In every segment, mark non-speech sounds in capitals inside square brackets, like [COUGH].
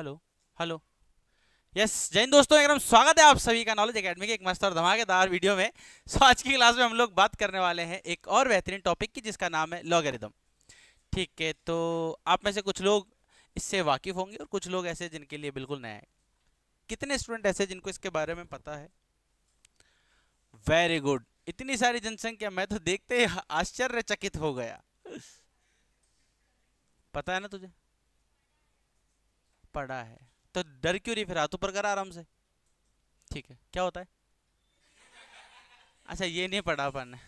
Hello hello yes Jain दोस्तों एकदम स्वागत है आप सभी का नॉलेज एकेडमी के एक मस्त और धमाकेदार वीडियो में सो आज की क्लास में हम लोग बात करने वाले हैं एक और बेहतरीन टॉपिक की जिसका नाम है लॉगरिदम ठीक है तो आप में से कुछ लोग इससे वाकिफ़ होंगे और कुछ लोग ऐसे जिनके लिए बिल्कुल नया है कितने स्टूडेंट ऐसे जिनको इसके बारे में पता है वेरी गुड इतनी सारी जनसंख्या मैं तो देखते आश्चर्यचकित हो गया पता है ना तुझे पड़ा है तो डर क्यों नहीं फिर हाथ ऊपर करा आराम से ठीक है क्या होता है अच्छा ये नहीं पढ़ा अपन ने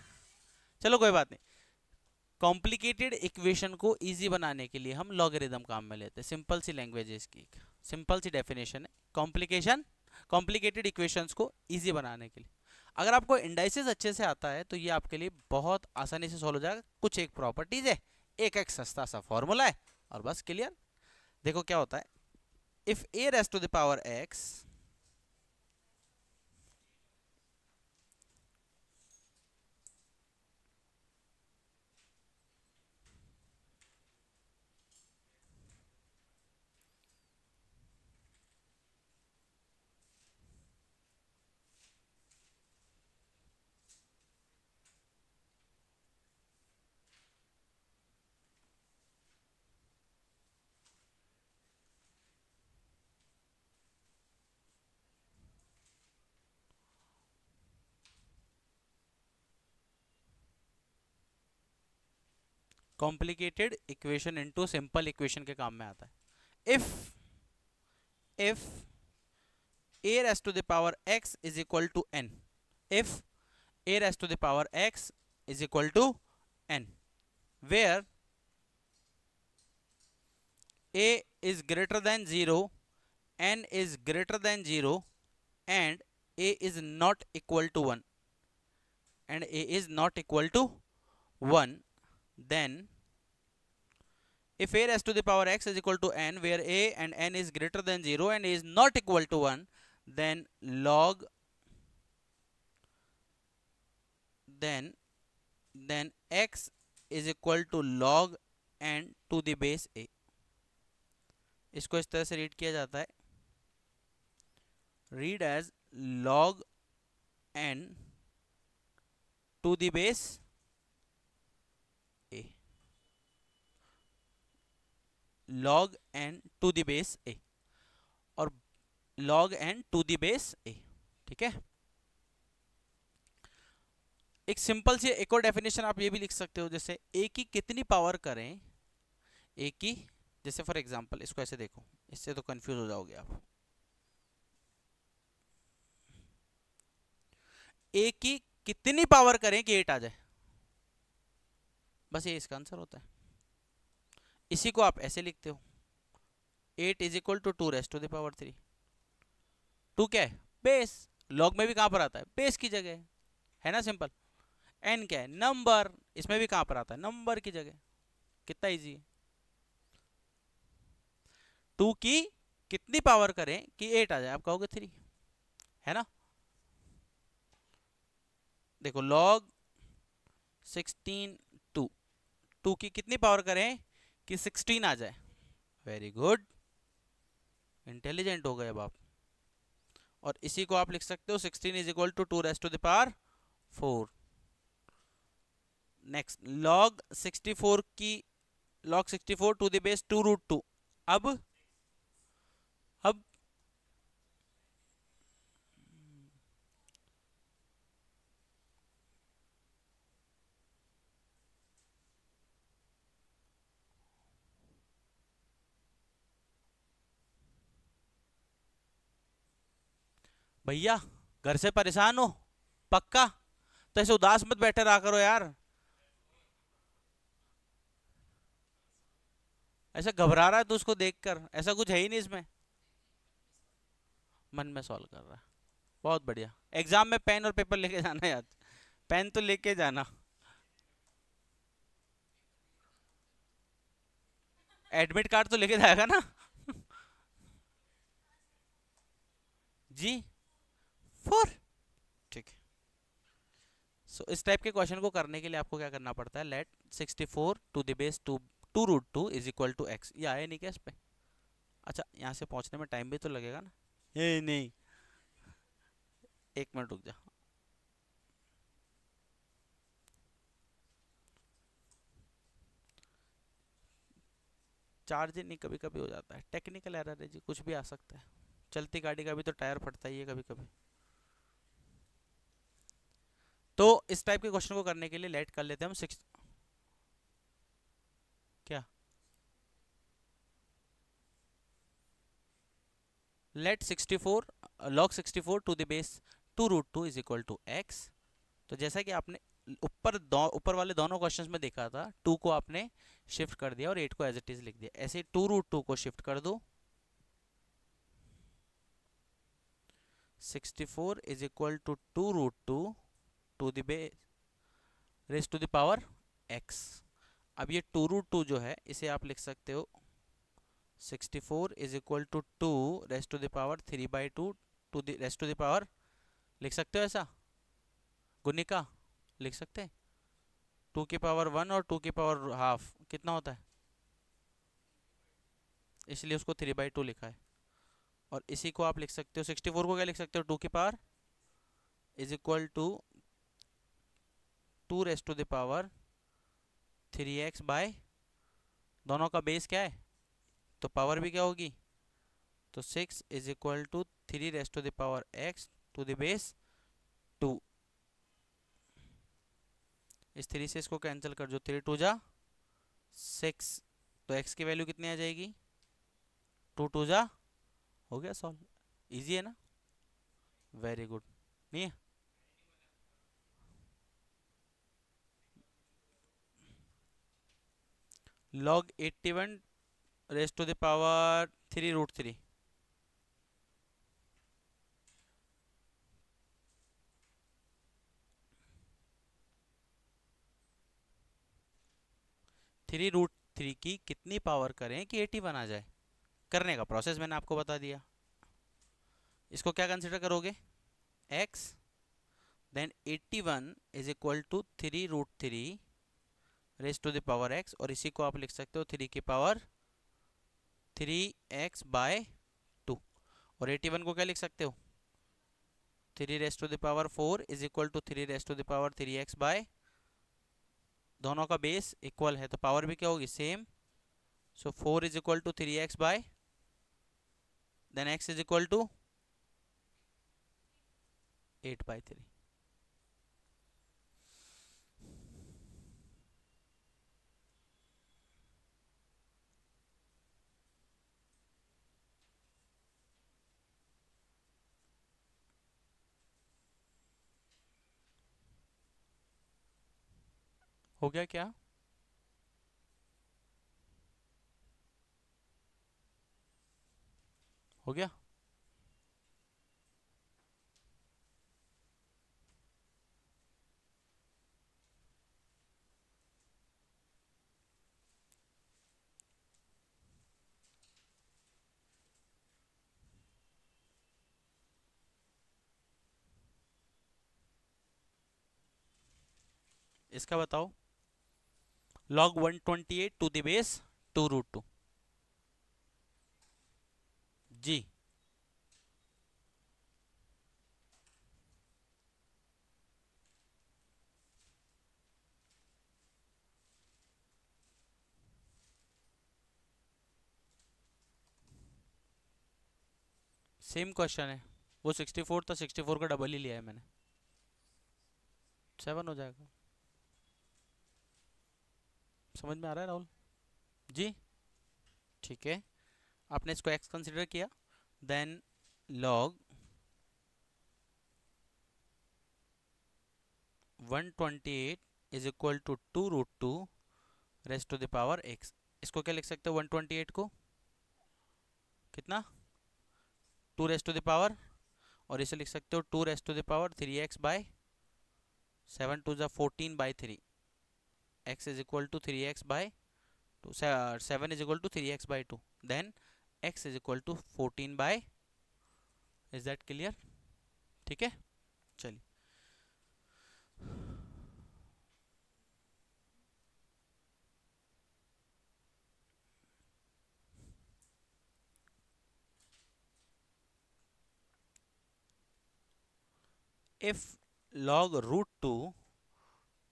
चलो कोई बात नहीं कॉम्प्लिकेटेड इक्वेशन को इजी बनाने के लिए हम लॉगरिदम काम में लेते हैं सिंपल सी लैंग्वेज है इसकी सिंपल सी डेफिनेशन है कॉम्प्लिकेशन कॉम्प्लिकेटेड इक्वेशंस को इजी बनाने के लिए अगर आपको इंडाइसिस अच्छे से आता है तो ये आपके लिए बहुत आसानी से सॉल्व हो जाएगा कुछ एक प्रॉपर्टीज है एक एक सस्ता सा फॉर्मूला है और बस क्लियर देखो क्या होता है if a raised to the power x complicated equation into simple equation के काम में आता है if if a raise to the power x is equal to n if a raise to the power x is equal to n where a is greater than zero n is greater than zero and a is not equal to one and a is not equal to one then if a raised to the power x is equal to n where a and n is greater than 0 and a is not equal to 1 then log then then x is equal to log n to the base a इसको इस तरह से read किया जाता है read as log n to the base log n to the a a और log n to the a a ठीक है एक सिंपल सी एक और डेफिनेशन आप ये भी लिख सकते हो जैसे ए की कितनी पावर करें ए की जैसे फॉर एग्जांपल इसको ऐसे देखो इससे तो कंफ्यूज हो जाओगे आप ए की कितनी पावर करें कि एट आ जाए बस ये इसका आंसर होता है इसी को आप ऐसे लिखते हो eight is equal to two raised to the power three two क्या है बेस लॉग में भी कहाँ पर आता है बेस की जगह है, है ना सिंपल एन क्या है नंबर इसमें भी कहाँ पर आता है नंबर की जगह कितना इजी है टू की कितनी पावर करें कि एट आ जाए आप कहोगे थ्री है ना देखो लॉग सिक्सटीन टू टू की कितनी पावर करें कि सिक्सटीन आ जाए वेरी गुड इंटेलिजेंट हो गए अब आप और इसी को आप लिख सकते हो sixteen is equal to two raise to the power four next log sixty four की log sixty four to two two root two अब अब भैया घर से परेशान हो पक्का तो ऐसे उदास मत बैठे रहा करो यार ऐसा घबरा रहा है तो उसको देखकर ऐसा कुछ है ही नहीं इसमें मन में सॉल्व कर रहा है बहुत बढ़िया एग्जाम में पेन और पेपर लेके जाना यार पेन तो लेके जाना एडमिट कार्ड तो लेके जाएगा ना [LAUGHS] जी फोर ठीक सो so, इस टाइप के क्वेश्चन को करने के लिए आपको क्या करना पड़ता है let sixty four to the base two two root two is equal to x ये आया नहीं क्या इस पर अच्छा यहाँ से पहुँचने में टाइम भी तो लगेगा ना ये नहीं एक मिनट रुक जा चार्ज नहीं कभी कभी हो जाता है टेक्निकल एरर है जी कुछ भी आ सकता है चलती गाड़ी का भी तो टायर फटता ही है कभी कभी तो इस टाइप के क्वेश्चन को करने के लिए लेट कर लेते हैं हम सिक्स क्या let 64 log 64 to the base two root two is equal to x तो जैसा कि आपने ऊपर ऊपर वाले दोनों क्वेश्चंस में देखा था टू को आपने शिफ्ट कर दिया और एट को एज इट इज लिख दिया ऐसे टू रूट टू को शिफ्ट कर दो 64 is equal to two root two to the base raise to the power x अब ये टू रूट टू जो है इसे आप लिख सकते हो sixty four is equal to two raise to the power three by two to the raise to the power लिख सकते हो ऐसा गुनिका लिख सकते हैं टू के पावर वन और टू की पावर हाफ कितना होता है इसलिए उसको थ्री बाई टू लिखा है और इसी को आप लिख सकते हो सिक्सटी फोर को क्या लिख सकते हो टू के power is equal to two raise to the power three x by दोनों का बेस क्या है तो पावर भी क्या होगी तो six is equal to three raise to the power x to the base two इस थ्री से इसको कैंसिल कर जो थ्री टू जा सिक्स तो एक्स की वैल्यू कितनी आ जाएगी टू टू जा हो गया सॉल्व इजी है ना वेरी गुड नहीं है log 81 raised to the power 3 root 3 three root three की कितनी पावर करें कि एटी बना जाए करने का प्रोसेस मैंने आपको बता दिया इसको क्या कंसिडर करोगे x then eighty one is equal to three root three raise to the power x और इसी को आप लिख सकते हो थ्री की power three x by two और एटी वन को क्या लिख सकते हो three raise to the power four is equal to three raise to the power three x by दोनों का बेस इक्वल है तो पावर भी क्या होगी same so four is equal to three x by then x is equal to eight by three हो गया क्या हो गया इसका बताओ log 128 to the base 2 root 2 जी सेम क्वेश्चन है वो 64 था 64 का डबल ही लिया है मैंने सेवन हो जाएगा समझ में आ रहा है राहुल जी ठीक है आपने इसको एक्स कंसिडर किया then log 128 is equal to two root two raised to the power x इसको क्या लिख सकते हो 128 को कितना two raised to the power और इसे लिख सकते हो two raised to the power three x by seven two जो fourteen by three x is equal to 3x by 2 7 is equal to 3x by 2 then x is equal to 14 by is that clear ठीक है चलिए if log root 2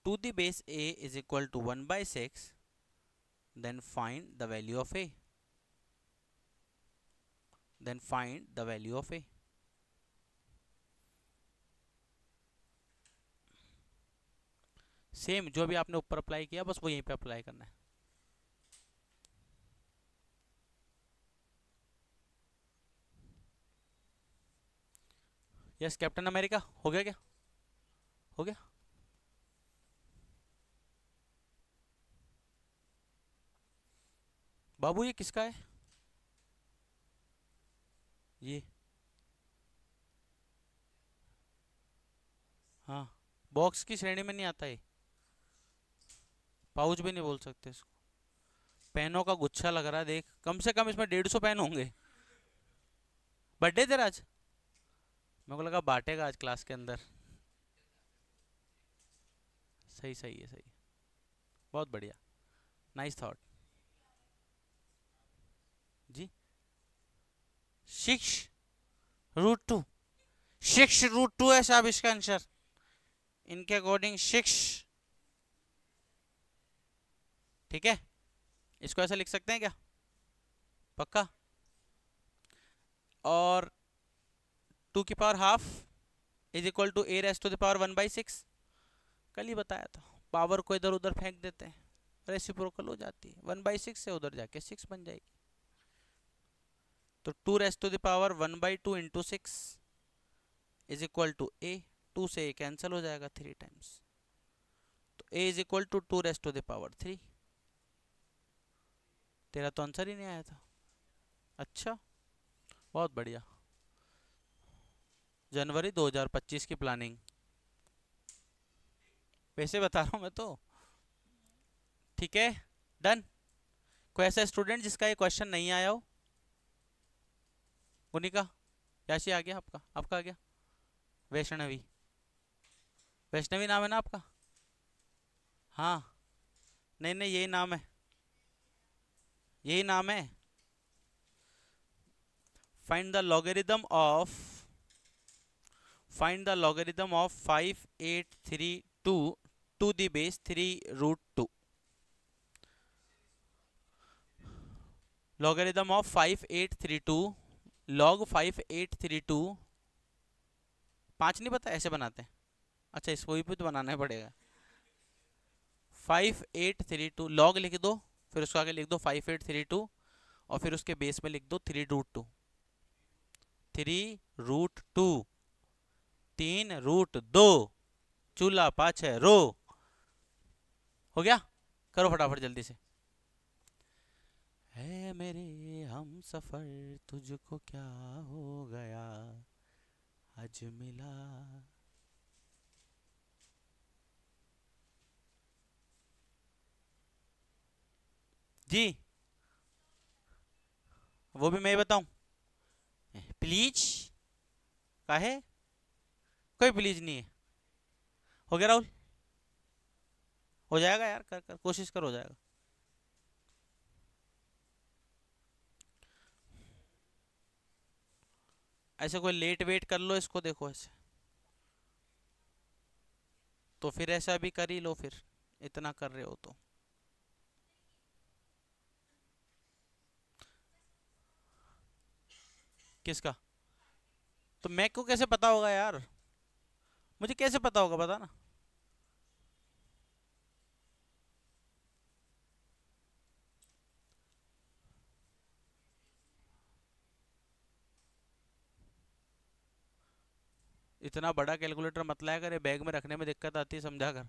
to the base a is equal to one by six then find the value of a then find the value of a same जो भी आपने ऊपर apply किया बस वो यहीं पे अप्लाई करना है यस कैप्टन अमेरिका हो गया क्या हो गया बाबू ये किसका है ये हाँ बॉक्स की श्रेणी में नहीं आता है पाउच भी नहीं बोल सकते इसको पेनों का गुच्छा लग रहा है देख कम से कम इसमें डेढ़ सौ पेन होंगे बर्थडे तेरा आज मेरे को लगा बांटेगा आज क्लास के अंदर सही सही है सही बहुत बढ़िया nice thought six root two six root two है साहब इसका आंसर इनके अकॉर्डिंग सिक्स ठीक है इसको ऐसा लिख सकते हैं क्या पक्का और टू की power half is equal to a raise to the power one by six कल ही बताया था पावर को इधर उधर फेंक देते हैं रेसिप्रोकल हो जाती है वन बाई सिक्स से उधर जाके सिक्स बन जाएगी तो two raise to the power one by two into six is equal to a two से ए कैंसिल हो जाएगा थ्री टाइम्स तो a is equal to two raise to the power three तेरा तो आंसर ही नहीं आया था अच्छा बहुत बढ़िया जनवरी 2025 की प्लानिंग वैसे बता रहा हूँ मैं तो ठीक है डन कोई ऐसा स्टूडेंट जिसका ये क्वेश्चन नहीं आया हो गुनिका याशी आ गया आपका आपका आ गया वैष्णवी वैष्णवी नाम है ना आपका हाँ नहीं नहीं यही नाम है यही नाम है find the logarithm of find the logarithm of five eight three two to the base three root two logarithm of five eight three two log five eight three two पाँच नहीं पता ऐसे बनाते हैं अच्छा इसको भी तो बनाना ही पड़ेगा five eight three two log लिख दो फिर उसको आगे लिख दो फाइव एट थ्री टू और फिर उसके बेस में लिख दो three root two three root two तीन रूट दो चूल्हा पाछ रो हो गया करो फटाफट जल्दी से है मेरे हम सफ़र तुझको क्या हो गया आज मिला जी वो भी मैं बताऊं प्लीज काहे कोई प्लीज नहीं है हो गया राहुल हो जाएगा यार कर कर कोशिश कर हो जाएगा ऐसे कोई लेट वेट कर लो इसको देखो ऐसे तो फिर ऐसा भी कर ही लो फिर इतना कर रहे हो तो किसका तो मैक को कैसे पता होगा यार मुझे कैसे पता होगा बता ना इतना बड़ा कैलकुलेटर मत लाया कर बैग में रखने में दिक्कत आती है समझा कर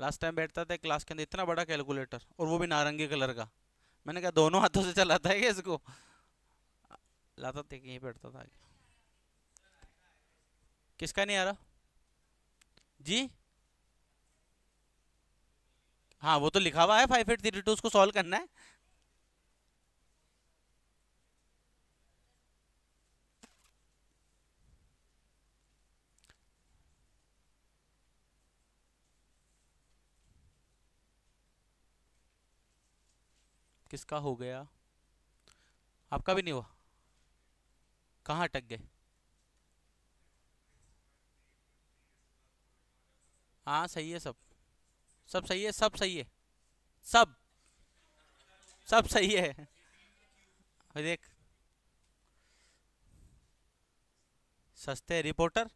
लास्ट टाइम बैठता था क्लास के अंदर इतना बड़ा कैलकुलेटर और वो भी नारंगी कलर का मैंने कहा दोनों हाथों से चलाता है क्या इसको लाता थे यहीं बैठता था किसका नहीं आ रहा जी हाँ वो तो लिखा हुआ है फाइव एट थ्री टू उसको सॉल्व करना है किसका हो गया आपका भी नहीं हुआ कहाँ अटक गए हाँ सही है सब सब सही है सब सही है सब सब सही है देख सस्ते रिपोर्टर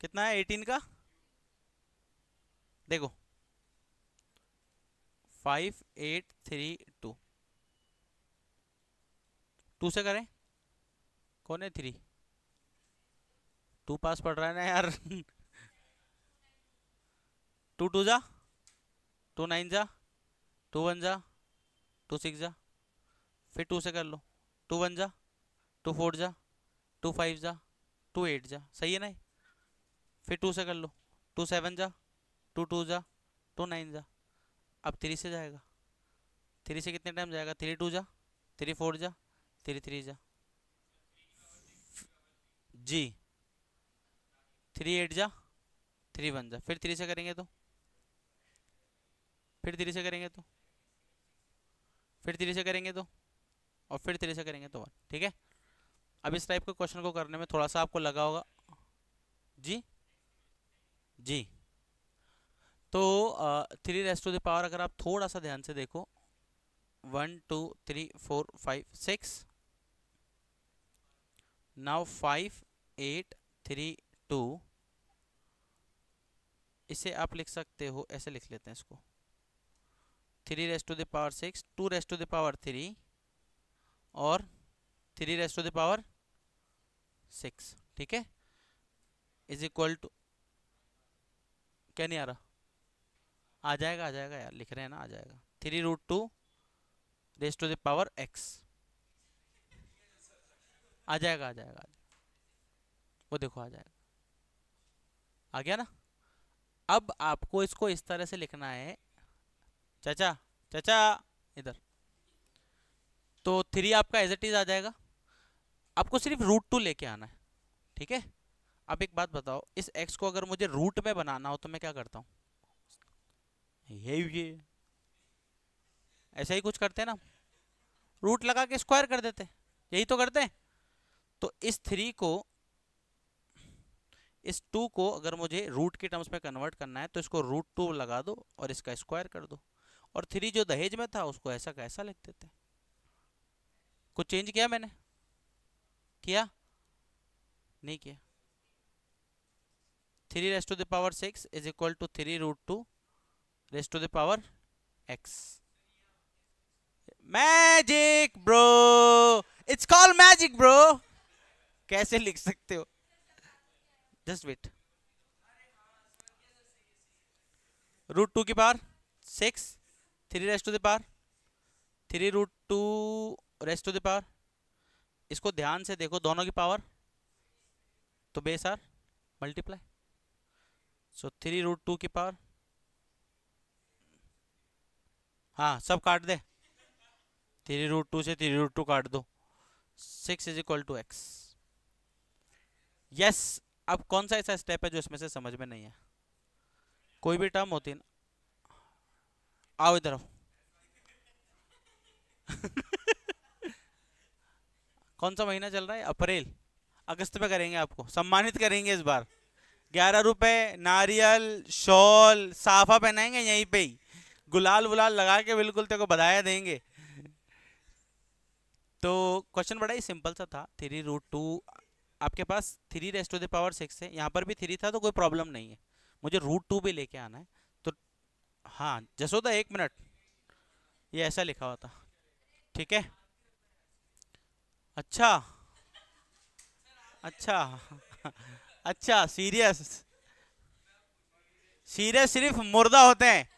कितना है एटीन का देखो फाइव एट थ्री टू से करें कौन है थ्री टू पास पड़ रहा है ना यार टू [LAUGHS] टू जा टू नाइन जा टू वन जा टू सिक्स जा फिर टू से कर लो टू वन जा टू फोर जा टू फाइव जा टू एट जा सही है ना फिर टू से कर लो टू सेवन जा टू टू जा टू नाइन जा अब थ्री से जाएगा थ्री से कितने टाइम जाएगा थ्री टू जा थ्री फोर जा थ्री थ्री जा जी थ्री एट जा थ्री वन जा फिर थ्री से करेंगे तो फिर थ्री से करेंगे तो फिर थ्री से करेंगे तो और फिर थ्री से करेंगे तो वन ठीक है अब इस टाइप के क्वेश्चन को करने में थोड़ा सा आपको लगा होगा जी जी तो three raised to the power अगर आप थोड़ा सा ध्यान से देखो one two three four five six now five eight three two इसे आप लिख सकते हो ऐसे लिख लेते हैं इसको three raised to the power six two raised to the power three और three raised to the power six ठीक है इज इक्वल टू क्या नहीं आ रहा आ जाएगा आ जाएगा यार लिख रहे हैं ना आ जाएगा three root two raised to the power x आ जाएगा आ जाएगा वो देखो आ जाएगा आ गया ना अब आपको इसको इस तरह से लिखना है चाचा चाचा इधर तो थ्री आपका एज इट इज आ जाएगा आपको सिर्फ रूट टू लेके आना है ठीक है अब एक बात बताओ इस एक्स को अगर मुझे रूट में बनाना हो तो मैं क्या करता हूँ ये ये ऐसा ही कुछ करते हैं ना रूट लगा के स्क्वायर कर देते यही तो करते हैं तो इस थ्री को इस टू को अगर मुझे रूट के टर्म्स में कन्वर्ट करना है तो इसको रूट टू लगा दो और इसका स्क्वायर कर दो और थ्री जो दहेज में था उसको ऐसा कैसा लिख देते हैं कुछ चेंज किया मैंने किया नहीं किया three raised to the power six is equal to three root two raised to the power x magic bro it's called magic bro कैसे लिख सकते हो जस्ट वेट रूट टू की power six three raised to the power three root two raised to the power इसको ध्यान से देखो दोनों की पावर तो base are multiply so three root two की पावर हाँ सब काट दे थ्री रूट टू से थ्री रूट टू काट दो six is equal to x yes yes, अब कौन सा ऐसा स्टेप है जो इसमें से समझ में नहीं है कोई भी टर्म होती ना आओ इधर आओ [LAUGHS] कौन सा महीना चल रहा है अप्रैल अगस्त में करेंगे आपको सम्मानित करेंगे इस बार ग्यारह रुपए नारियल शॉल साफा पहनाएंगे यहीं पे ही गुलाल वुलाल लगा के बिल्कुल तेरे को बधाया देंगे तो क्वेश्चन बड़ा ही सिंपल सा था थ्री रूट टू आपके पास three raised to the power six है यहाँ पर भी थ्री था तो कोई प्रॉब्लम नहीं है मुझे रूट टू भी लेके आना है तो हाँ जसोदा एक मिनट ये ऐसा लिखा हुआ था ठीक है अच्छा अच्छा अच्छा सीरियस सीरियस सिर्फ मुर्दा होते हैं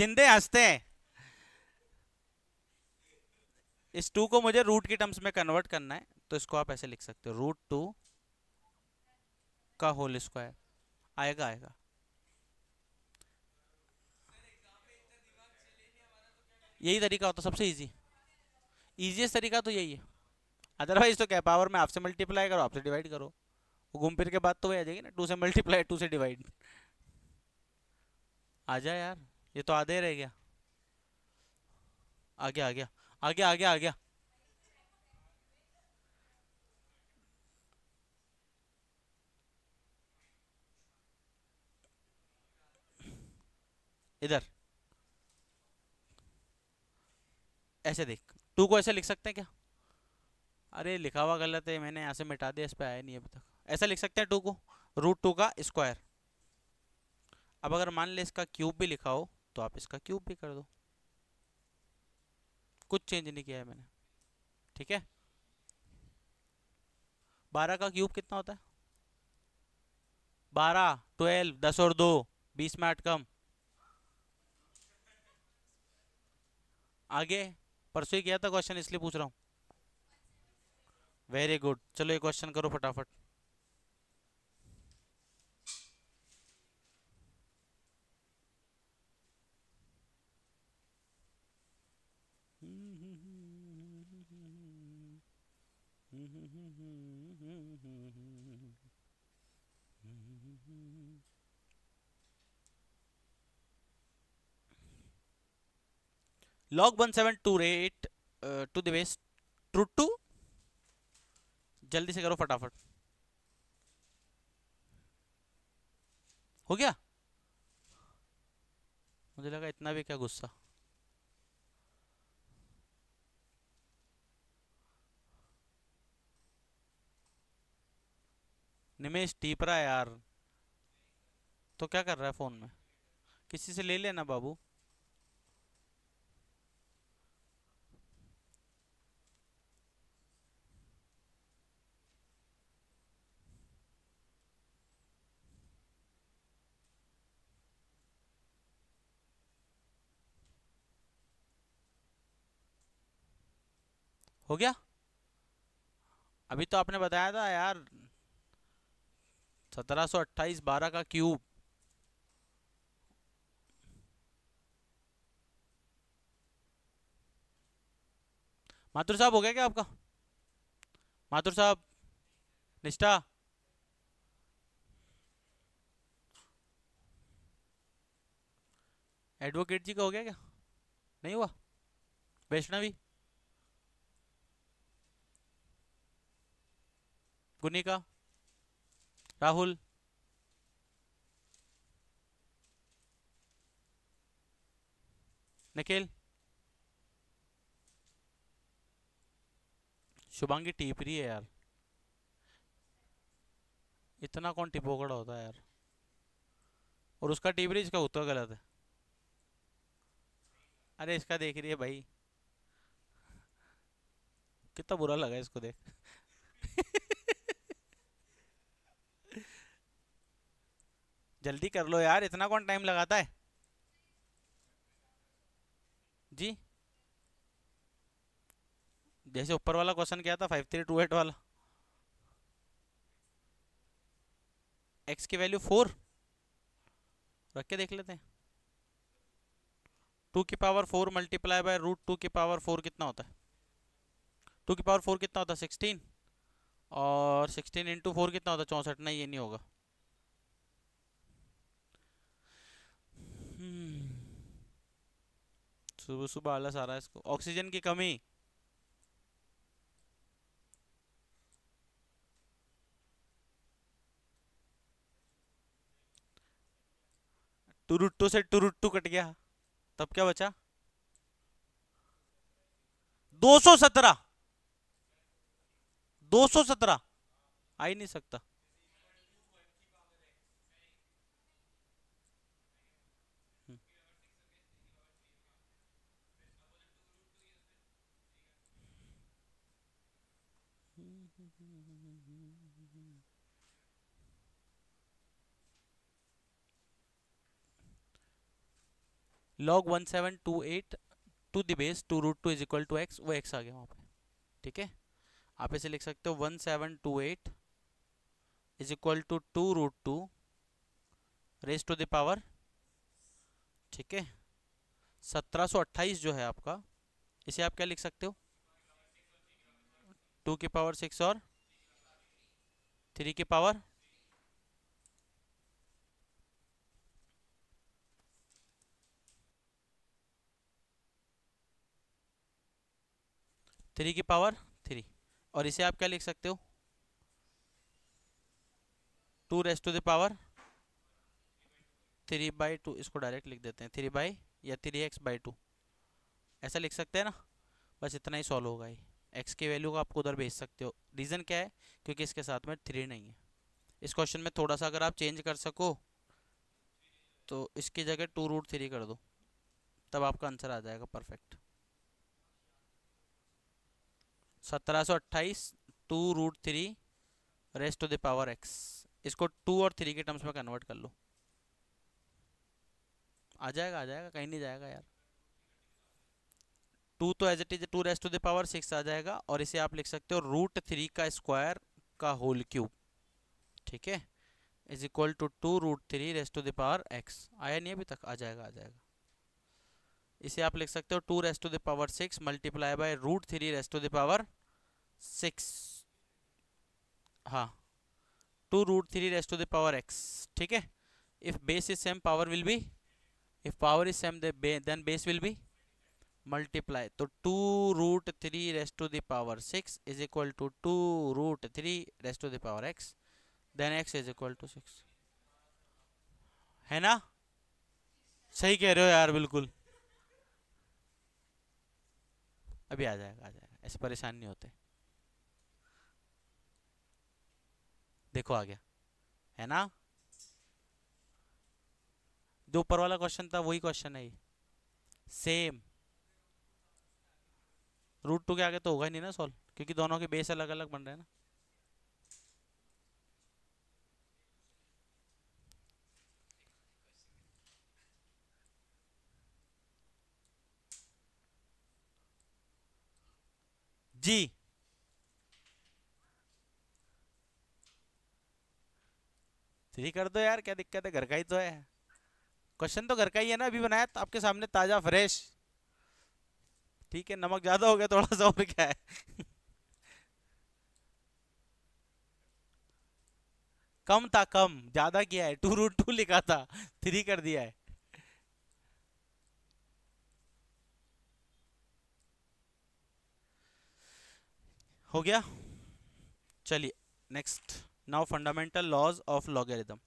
जिंदे हंसते हैं इस टू को मुझे रूट के टर्म्स में कन्वर्ट करना है तो इसको आप ऐसे लिख सकते हो रूट टू का होल स्क्वायर आएगा आएगा यही तरीका होता सबसे इजी ईजीएस्ट तरीका तो यही है अदरवाइज तो क्या पावर में आपसे मल्टीप्लाई करो आपसे डिवाइड करो घूम फिर के बाद तो वही आ जाएगी ना टू से मल्टीप्लाई टू से डिवाइड आ जाए यार ये तो आधे रह गया आ गया आ गया आ गया आ गया आ गया इधर ऐसे देख टू को ऐसे लिख सकते हैं क्या अरे लिखा हुआ गलत है मैंने यहाँ से मिटा दिया इस पर आया नहीं अभी तक ऐसा लिख सकते हैं टू को रूट टू का स्क्वायर अब अगर मान ले इसका क्यूब भी लिखा हो तो आप इसका क्यूब भी कर दो कुछ चेंज नहीं किया है मैंने ठीक है बारह का क्यूब कितना होता है बारह ट्वेल्व दस और दो बीस में आठ कम आगे परसों ही किया था क्वेश्चन इसलिए पूछ रहा हूँ वेरी गुड चलो ये क्वेश्चन करो फटाफट log 1728 two uh, to the base root two जल्दी से करो फटाफट हो गया मुझे लगा इतना भी क्या गुस्सा निमेश टीपरा यार तो क्या कर रहा है फोन में किसी से ले लेना बाबू हो गया अभी तो आपने बताया था यार सत्रह सौ अट्ठाईस बारह का क्यूब माथुर साहब हो गया क्या आपका माथुर साहब निष्ठा एडवोकेट जी का हो गया क्या नहीं हुआ वैष्णवी गुनिका राहुल निखिल शुभांगी टीप रही है यार इतना कौन टिपोगड़ा होता है यार और उसका टीप रही इसका उत्तर गलत है अरे इसका देख रही है भाई कितना बुरा लगा इसको देख जल्दी कर लो यार इतना कौन टाइम लगाता है जी जैसे ऊपर वाला क्वेश्चन क्या था फाइव थ्री टू एट वाला एक्स की वैल्यू फोर रख के देख लेते हैं टू की power four multiply by root two की पावर फोर कितना होता है टू की पावर फोर कितना होता है सिक्सटीन और सिक्सटीन इंटू फोर कितना होता है चौंसठ नहीं ये नहीं होगा सुबह सुबह आलस आ रहा है इसको ऑक्सीजन की कमी टुरुट्टू से टुरुट्टू कट गया तब क्या बचा 217 217 आ ही नहीं सकता log one seven two eight to the base two root two is equal to x वो एक्स आ गया वहाँ पे ठीक है आप इसे लिख सकते हो one seven two eight is equal to two root two raise to the power ठीक है सत्रह सौ अट्ठाईस जो है आपका इसे आप क्या लिख सकते हो टू की पावर सिक्स और थ्री की पावर थ्री की पावर थ्री और इसे आप क्या लिख सकते हो two raise to the power three by two इसको डायरेक्ट लिख देते हैं थ्री बाई या थ्री एक्स बाई टू ऐसा लिख सकते हैं ना बस इतना ही सॉल्व होगा ही एक्स की वैल्यू को आपको उधर भेज सकते हो रीज़न क्या है क्योंकि इसके साथ में थ्री नहीं है इस क्वेश्चन में थोड़ा सा अगर आप चेंज कर सको तो इसकी जगह टू रूट थ्री कर दो तब आपका आंसर आ जाएगा परफेक्ट सत्रह सौ अट्ठाईस two root three raised of the power x इसको टू और थ्री के टर्म्स में कन्वर्ट कर लो आ जाएगा आ जाएगा कहीं नहीं जाएगा यार टू तो as it is two raised to the power six आ जाएगा और इसे आप लिख सकते हो रूट थ्री का स्क्वायर का होल क्यूब ठीक है is equal to two root three raised to the power x आया नहीं अभी तक आ जाएगा आ जाएगा इसे आप लिख सकते हो two raised to the power six multiply by root three raised to the power six हाँ two root three raise to the power x ठीक है if base is same power will be if power is same then base will be multiply तो two root three raise to the power six is equal to two root three raise to the power x then x is equal to six है ना सही कह रहे हो यार बिल्कुल अभी आ जाएगा आ जाएगा ऐसे परेशान नहीं होते देखो आ गया है ना जो ऊपर वाला क्वेश्चन था वही क्वेश्चन है ये सेम रूट टू के आगे तो होगा ही नहीं ना सॉल्व क्योंकि दोनों के बेस अलग अलग बन रहे हैं ना जी फ्री कर दो यार क्या दिक्कत है घर का ही तो है क्वेश्चन तो घर का ही है ना अभी बनाया तो आपके सामने ताज़ा फ्रेश ठीक है नमक ज़्यादा हो गया थोड़ा सा और क्या है कम था कम ज़्यादा किया है टू रूट टू लिखा था थ्री कर दिया है हो गया चलिए next Now fundamental laws of logarithm.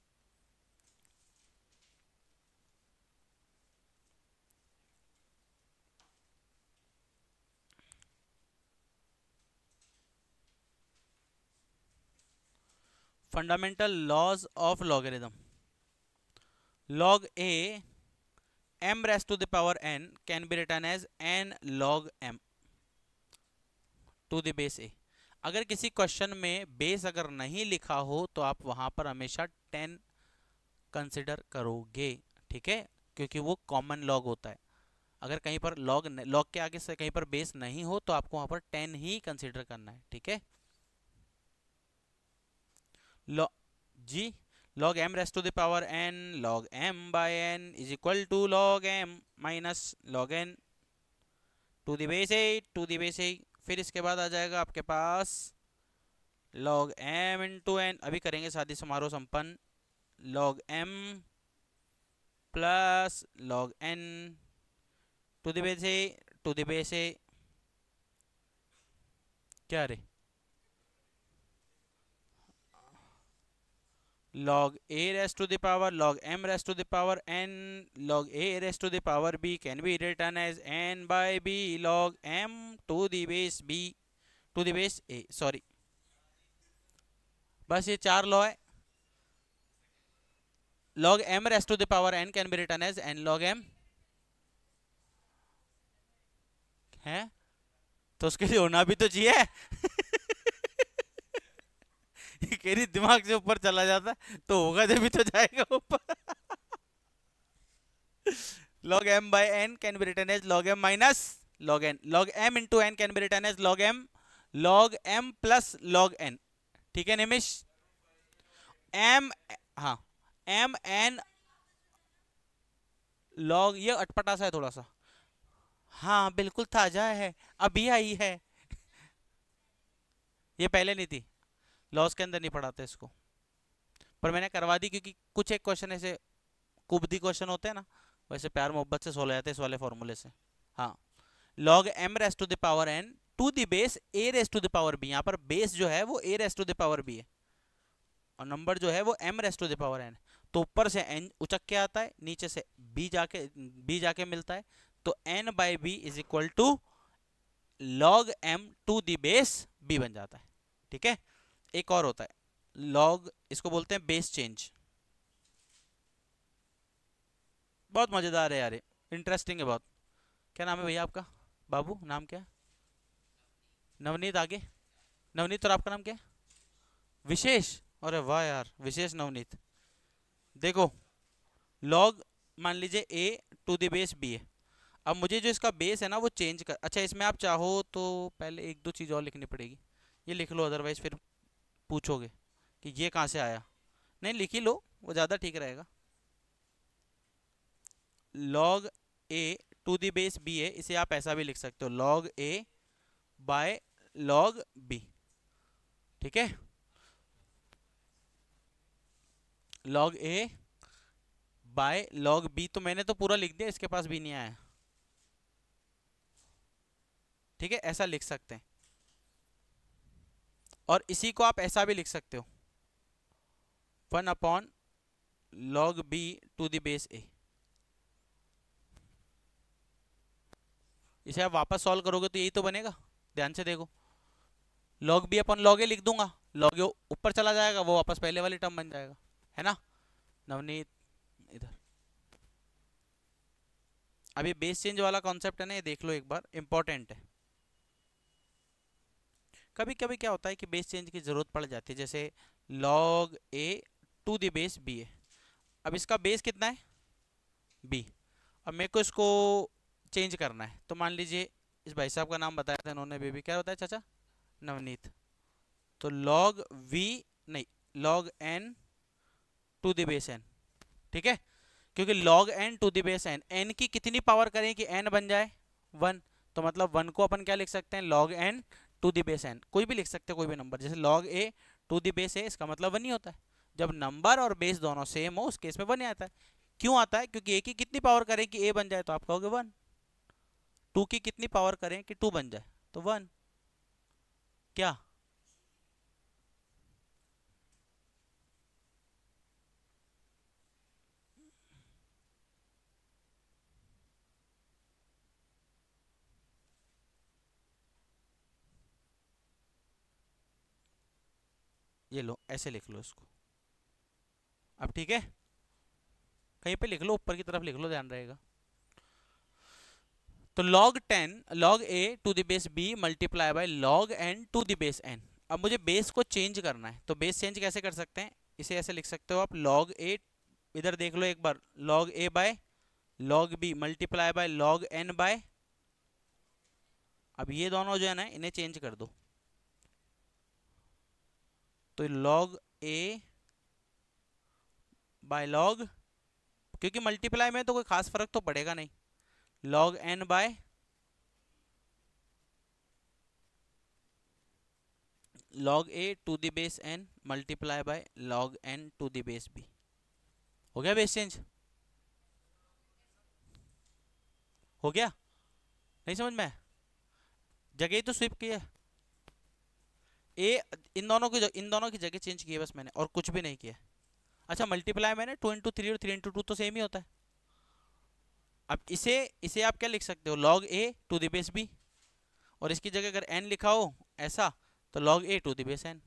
fundamental laws of logarithm log a m raised to the power n can be written as n log m to the base a अगर किसी क्वेश्चन में base अगर नहीं लिखा हो तो आप वहाँ पर हमेशा टेन कंसिडर करोगे ठीक है क्योंकि वो कॉमन लॉग होता है अगर कहीं पर लॉग लॉग के आगे से कहीं पर बेस नहीं हो तो आपको वहाँ पर टेन ही कंसिडर करना है ठीक है लॉ जी log m raised to the power n log m m n is equal to log m minus log n to to the फिर इसके बाद आ जाएगा आपके पास लॉग एम इंटू एन अभी करेंगे शादी समारोह संपन्न log m plus log n to the base a to the base a क्या रे log a raised to the power log m raised to the power n log a raised to the power b can be written as n by b log m to the base b to the base a sorry बस ये चार law है log m raised to the power n can be written as n log m है तो उसके लिए होना भी तो चाहिए [LAUGHS] कहरी दिमाग से ऊपर चला जाता तो होगा जब भी तो जाएगा ऊपर log m by n can be written as log m minus log n log m into n can be written as log m log m plus log n ठीक है निमिश एम हाँ एम एन लॉग ये अटपटा सा है थोड़ा सा हाँ बिल्कुल ताजा है अभी आई है [LAUGHS] ये पहले नहीं थी लॉस के अंदर नहीं पढ़ाते इसको पर मैंने करवा दी क्योंकि कुछ एक क्वेश्चन ऐसे कुबदी क्वेश्चन होते हैं ना वैसे प्यार मोहब्बत से सोलह जाते हैं इस वाले फॉर्मूले से हाँ log m raise to the power n to the base a raise to the power b यहाँ पर बेस जो है वो a raise to the power b है और नंबर जो है वो m raise to the power n तो ऊपर से एन उचक के आता है नीचे से बी जाके बी जाके मिलता है तो n by b is equal to log m to the base b बन जाता है ठीक है एक और होता है लॉग इसको बोलते हैं बेस चेंज बहुत मज़ेदार है यार इंटरेस्टिंग है बहुत क्या नाम है भैया आपका बाबू नाम क्या नवनीत आगे नवनीत और आपका नाम क्या विशेष अरे वाह यार विशेष नवनीत देखो लॉग मान लीजिए a to the base b है अब मुझे जो इसका बेस है ना वो चेंज कर अच्छा इसमें आप चाहो तो पहले एक दो चीज़ और लिखनी पड़ेगी ये लिख लो अदरवाइज़ फिर पूछोगे कि ये कहाँ से आया नहीं लिख ही लो वो ज़्यादा ठीक रहेगा log a to the base b a इसे आप ऐसा भी लिख सकते हो log a by log b ठीक है log a by log b तो मैंने तो पूरा लिख दिया इसके पास भी नहीं आया ठीक है ऐसा लिख सकते हैं और इसी को आप ऐसा भी लिख सकते हो one upon log b to the base a इसे आप वापस सॉल्व करोगे तो यही तो बनेगा ध्यान से देखो log b upon log a लिख दूंगा लॉग ए ऊपर चला जाएगा वो वापस पहले वाली टर्म बन जाएगा है ना नवनीत इधर अभी बेस चेंज वाला कॉन्सेप्ट है ना ये देख लो एक बार इंपॉर्टेंट है कभी कभी क्या होता है कि बेस चेंज की ज़रूरत पड़ जाती है जैसे log a to the base b a अब इसका बेस कितना है बी अब मेरे को इसको चेंज करना है तो मान लीजिए इस भाई साहब का नाम बताया था इन्होंने बेबी क्या बताया चाचा नवनीत तो लॉग वी नहीं log n to the base n ठीक है क्योंकि log n to the base n n की कितनी पावर करें कि एन बन जाए वन तो मतलब वन को अपन क्या लिख सकते हैं log n to the base n कोई भी लिख सकते कोई भी नंबर जैसे log a to the base a इसका मतलब वन ही होता है जब नंबर और बेस दोनों सेम हो उस केस में वन आता है क्यों आता है क्योंकि ए की कितनी पावर करें कि ए बन जाए तो आप कहोगे वन टू की कितनी पावर करें कि टू बन जाए तो वन क्या ये लो ऐसे लिख लो इसको अब ठीक है कहीं पे लिख लो ऊपर की तरफ लिख लो ध्यान रहेगा तो log 10 log a to the b b multiply by log n to the n n अब मुझे बेस को चेंज करना है तो बेस चेंज कैसे कर सकते हैं इसे ऐसे लिख सकते हो आप log a इधर देख लो एक बार log a by log b multiply by log n by अब ये दोनों जो है ना इन्हें चेंज कर दो तो लॉग ए बाय लॉग क्योंकि मल्टीप्लाई में तो कोई खास फर्क तो पड़ेगा नहीं log n by log a to the base n multiply by log n to the base b हो गया बेस चेंज हो गया नहीं समझ में जगह ही तो स्विप किया ए इन दोनों की इन दोनों की जगह चेंज की है बस मैंने और कुछ भी नहीं किया अच्छा मल्टीप्लाई मैंने टू इंटू थ्री और थ्री इंटू टू तो सेम ही होता है अब इसे इसे आप क्या लिख सकते हो log a to the base b और इसकी जगह अगर एन लिखा हो ऐसा तो log a to the base n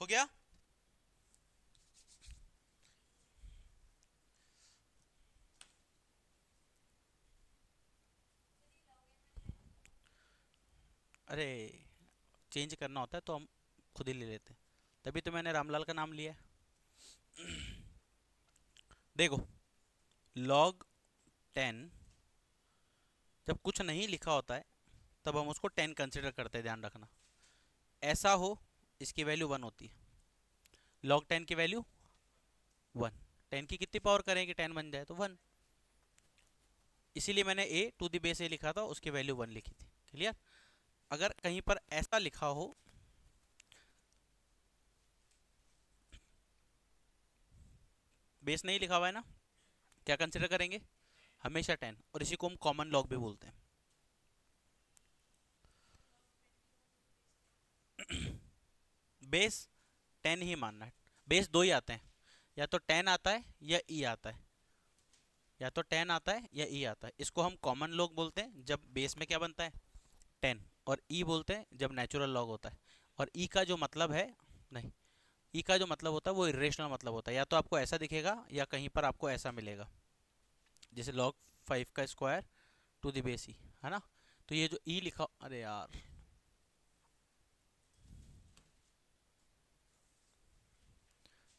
हो गया अरे चेंज करना होता है तो हम खुद ही ले लेते हैं तभी तो मैंने रामलाल का नाम लिया देखो लॉग टेन जब कुछ नहीं लिखा होता है तब हम उसको टेन कंसिडर करते हैं ध्यान रखना ऐसा हो इसकी वैल्यू वन होती है लॉग टेन की वैल्यू वन टेन की कितनी पावर करें कि टेन बन जाए तो वन इसीलिए मैंने ए टू दी बेस ए लिखा था उसकी वैल्यू वन लिखी थी क्लियर अगर कहीं पर ऐसा लिखा हो बेस नहीं लिखा हुआ है ना क्या कंसिडर करेंगे हमेशा टेन और इसी को हम कॉमन लॉग भी बोलते हैं बेस टेन ही मानना है बेस दो ही आते हैं या तो टेन आता है या ई आता है या तो टेन आता है या ई आता है इसको हम कॉमन लॉग बोलते हैं जब बेस में क्या बनता है टेन और ई बोलते हैं जब नेचुरल लॉग होता है और ई का जो मतलब है नहीं ई का जो मतलब होता है वो इरेशनल मतलब होता है या तो आपको ऐसा दिखेगा या कहीं पर आपको ऐसा मिलेगा जैसे लॉग फाइव का square to the base e है ना तो ये जो ई e लिखा अरे यार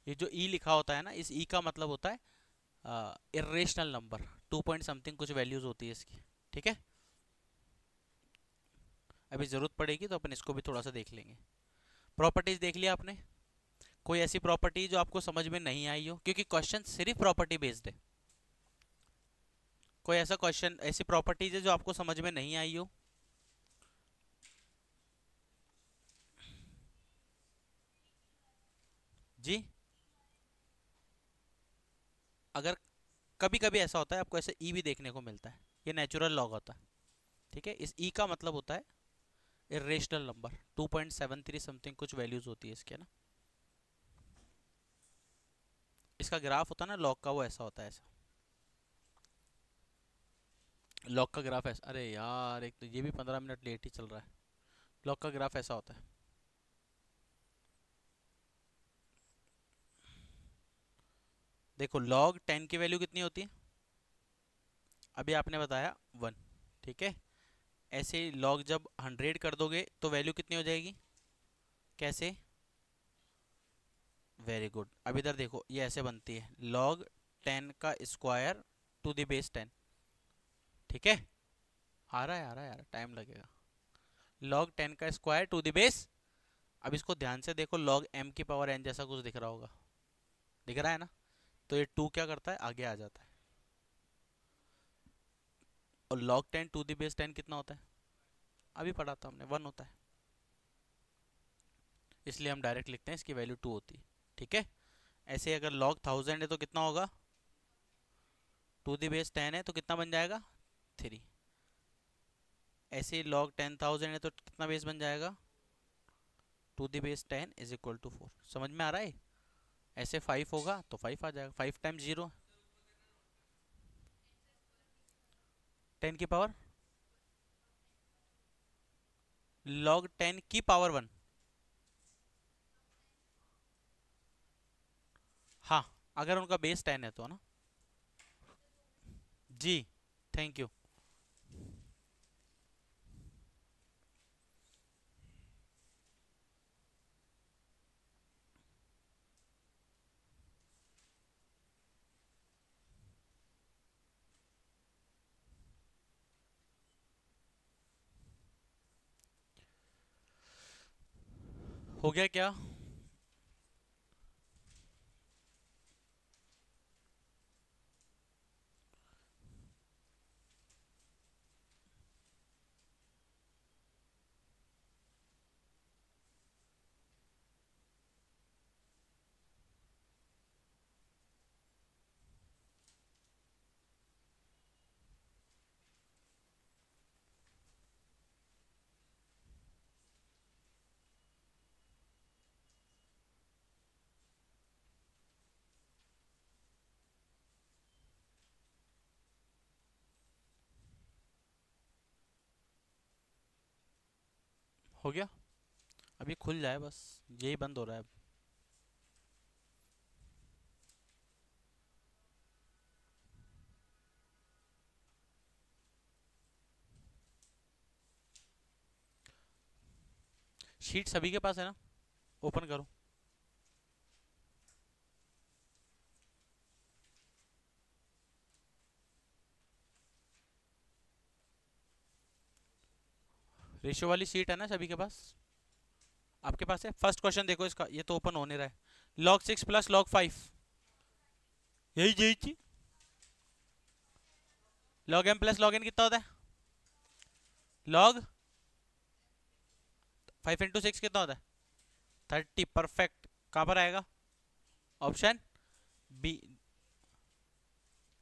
ये जो ई e लिखा होता है ना इस ई e का मतलब होता है irrational number two point something कुछ वैल्यूज़ होती है इसकी ठीक है अभी ज़रूरत पड़ेगी तो अपन इसको भी थोड़ा सा देख लेंगे प्रॉपर्टीज़ देख लिया आपने कोई ऐसी प्रॉपर्टी जो आपको समझ में नहीं आई हो क्योंकि क्वेश्चन सिर्फ प्रॉपर्टी बेस्ड है कोई ऐसा क्वेश्चन ऐसी प्रॉपर्टीज है जो आपको समझ में नहीं आई हो जी अगर कभी कभी ऐसा होता है आपको ऐसे ई e भी देखने को मिलता है ये नेचुरल लॉग होता है ठीक है इस ई e का मतलब होता है इरेशनल नंबर 2.73 समथिंग कुछ वैल्यूज होती है इसके ना इसका ग्राफ होता है ना लॉग का वो ऐसा होता है ऐसा लॉक का ग्राफ ऐसा अरे यार एक तो ये भी पंद्रह मिनट लेट ही चल रहा है लॉक का ग्राफ ऐसा होता है देखो लॉग टेन की वैल्यू कितनी होती है अभी आपने बताया वन ठीक है ऐसे लॉग जब हंड्रेड कर दोगे तो वैल्यू कितनी हो जाएगी कैसे वेरी गुड अब इधर देखो ये ऐसे बनती है लॉग टेन का square to the base ten ठीक है आ रहा है आ रहा है यार टाइम लगेगा लॉग टेन का स्क्वायर टू द बेस अब इसको ध्यान से देखो लॉग एम की पावर एन जैसा कुछ दिख रहा होगा दिख रहा है ना तो ये टू क्या करता है आगे आ जाता है और log ten to the base ten कितना होता है अभी पढ़ा था हमने वन होता है इसलिए हम डायरेक्ट लिखते हैं इसकी वैल्यू टू होती है ठीक है ऐसे अगर लॉग थाउजेंड है तो कितना होगा टू दी बेस टेन है तो कितना बन जाएगा थ्री ऐसे ही log टेन थाउजेंड है तो कितना बेस बन जाएगा to the base ten is equal to four समझ में आ रहा है ऐसे फाइव होगा तो फाइव आ जाएगा फाइव टाइम जीरो टेन की पावर लॉग टेन की पावर वन हाँ अगर उनका बेस टेन है तो ना जी थैंक यू हो गया क्या हो गया अब ये खुल जाए बस यही बंद हो रहा है अब शीट सभी के पास है ना ओपन करो रेशो वाली सीट है ना सभी के पास आपके पास है फर्स्ट क्वेश्चन देखो इसका ये तो ओपन होने रहा है log six plus log five यही यही चीज log m plus log n कितना होता है लॉग फाइव इंटू सिक्स कितना होता है थर्टी परफेक्ट कहाँ पर आएगा ऑप्शन बी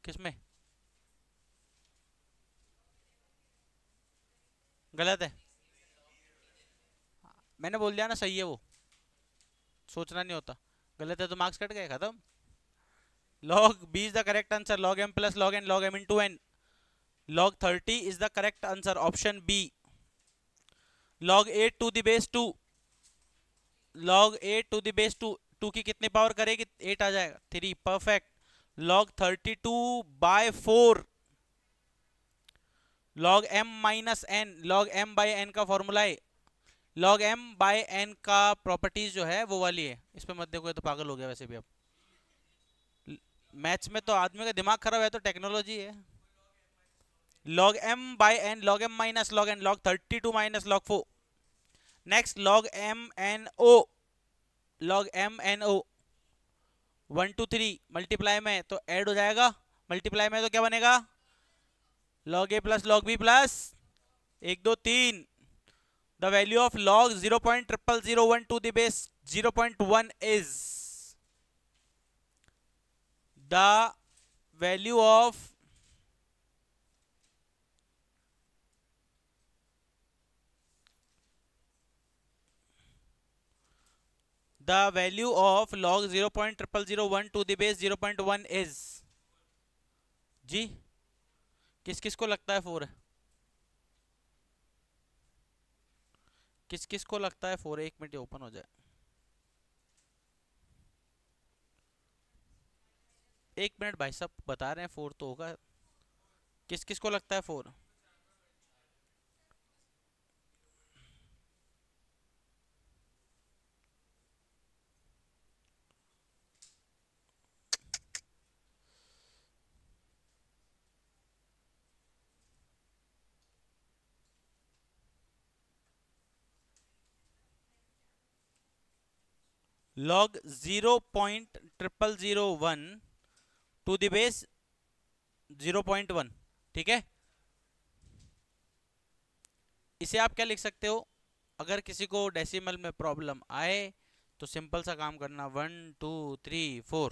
किसमें गलत है मैंने बोल दिया ना सही है वो सोचना नहीं होता गलत है तो मार्क्स कट गए खत्म log b is the correct answer log m plus log n log m into n log thirty is the correct answer option b log eight to the two log eight to the two two की कितनी power करेगी eight आ जाएगा three perfect log thirty two by four log m minus n log m by n का formula है log m by n का properties जो है वो वाली है इस पर मत देखोगे तो पागल हो गया वैसे भी अब मैथ्स में तो आदमी का दिमाग खराब है तो टेक्नोलॉजी है log m by n log m minus log n log thirty two minus log four next log m n o log m n o one two three multiply में तो ऐड हो जाएगा मल्टीप्लाई में तो क्या बनेगा log a plus log b plus एक दो तीन the value of log 0.0001 to the base 0.1 is the value of the value of log 0.0001 to the base 0.1 is जी किस किस को लगता है फोर है किस किस को लगता है फोर एक मिनट ओपन हो जाए एक मिनट भाई साहब बता रहे हैं फोर तो होगा किस किस को लगता है four log 0.0001 to the base 0.1 ठीक है इसे आप क्या लिख सकते हो अगर किसी को डेसिमल में प्रॉब्लम आए तो सिंपल सा काम करना वन टू थ्री फोर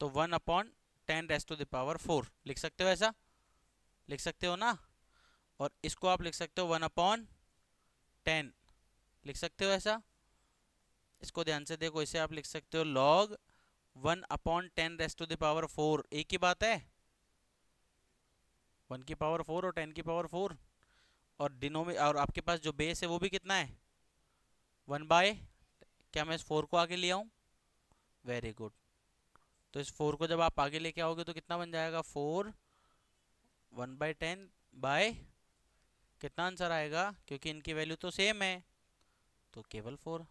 तो one upon ten raise to the power four लिख सकते हो ऐसा लिख सकते हो ना और इसको आप लिख सकते हो वन अपॉन टेन लिख सकते हो ऐसा इसको ध्यान से देखो इसे आप लिख सकते हो log one upon ten raised to the power four एक ही बात है वन की पावर फोर और टेन की पावर फोर और दिनों में और आपके पास जो बेस है वो भी कितना है वन बाय क्या मैं इस फोर को आगे ले आऊँ वेरी गुड तो इस फोर को जब आप आगे लेके आओगे तो कितना बन जाएगा four one by ten by कितना आंसर आएगा क्योंकि इनकी वैल्यू तो सेम है तो केवल फोर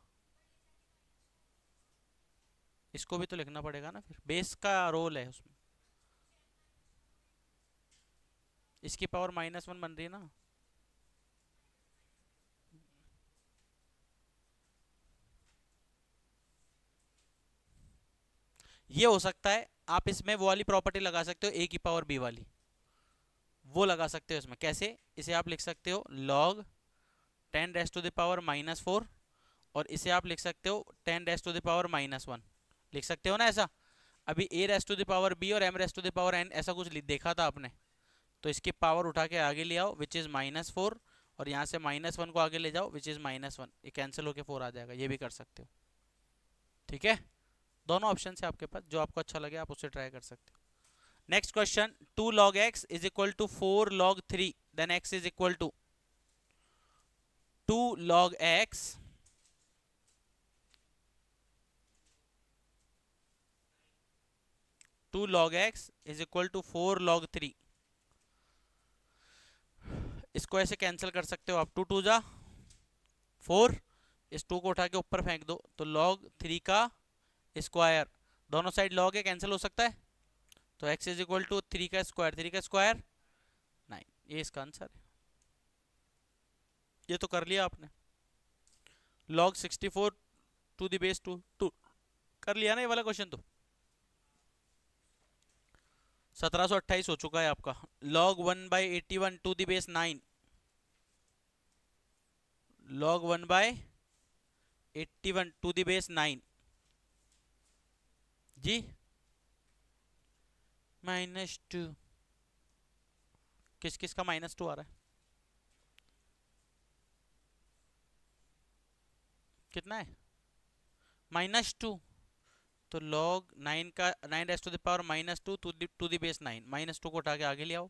इसको भी तो लिखना पड़ेगा ना फिर बेस का रोल है उसमें इसकी पावर माइनस वन बन रही है ना ये हो सकता है आप इसमें वो वाली प्रॉपर्टी लगा सकते हो ए की पावर बी वाली वो लगा सकते हो इसमें कैसे इसे आप लिख सकते हो log ten raised to the power minus four और इसे आप लिख सकते हो ten raised to the power minus one लिख सकते हो ना ऐसा अभी a raised to the power b और m raised to the power n ऐसा कुछ देखा था आपने तो इसकी पावर उठा के आगे ले आओ विच इज़ माइनस फोर और यहाँ से माइनस वन को आगे ले जाओ विच इज़ माइनस वन ये कैंसिल होकर फोर आ जाएगा ये भी कर सकते हो ठीक है दोनों ऑप्शन है आपके पास जो आपको अच्छा लगे आप उसे ट्राई कर सकते हो next question two log x is equal to four log three then x is equal to two log x two log x is equal to four log three इसको ऐसे कैंसिल कर सकते हो आप टू टू जा four इस two को उठा के ऊपर फेंक दो तो लॉग थ्री का स्क्वायर दोनों साइड लॉग है कैंसिल हो सकता है तो x is equal to three का स्क्वायर थ्री का स्क्वायर नाइन ये इसका आंसर है ये तो कर लिया आपने log sixty four to the base two two कर लिया ना ये वाला क्वेश्चन तो सत्रह सौ अट्ठाईस हो चुका है आपका log one by eighty one to base nine one by eighty one to the base nine जी माइनस टू किस किस का माइनस टू आ रहा है कितना है माइनस टू तो लॉग नाइन का nine raised to the power minus two to the to the base nine minus two को उठा के आगे ले आओ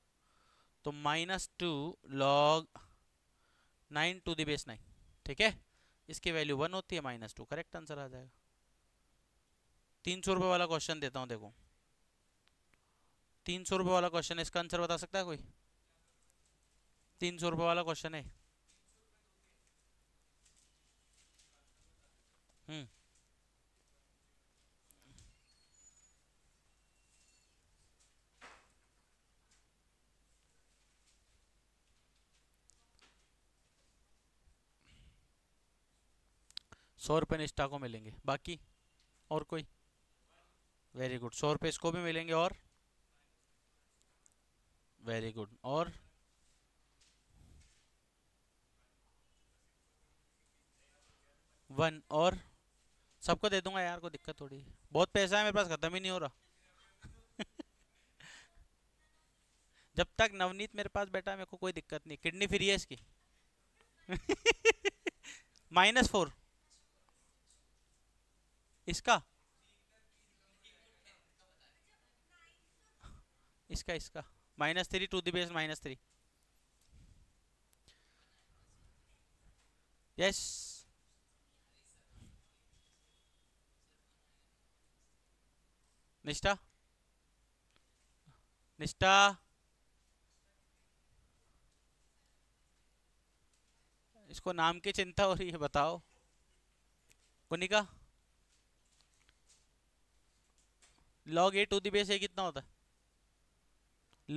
तो minus two log nine to the base nine ठीक है इसकी वैल्यू वन होती है माइनस टू करेक्ट आंसर आ जाएगा तीन सौ रुपये वाला क्वेश्चन देता हूँ देखो तीन सौ रुपये वाला क्वेश्चन है इसका आंसर बता सकता है कोई तीन सौ रुपये वाला क्वेश्चन है हम्म सौ रुपये निष्ठा को मिलेंगे बाकी और कोई वेरी गुड सौ रुपये इसको भी मिलेंगे और वेरी गुड और वन और सबको दे दूंगा यार को दिक्कत थोड़ी बहुत पैसा है मेरे पास ख़त्म ही नहीं हो रहा [LAUGHS] जब तक नवनीत मेरे पास बैठा मेरे को कोई दिक्कत नहीं किडनी फ्री है इसकी माइनस [LAUGHS] फोर इसका इसका इसका minus three to the base minus three yes Nishtha Nishtha इसको नाम की चिंता हो रही है बताओ Kunika log a to the base a कितना होता है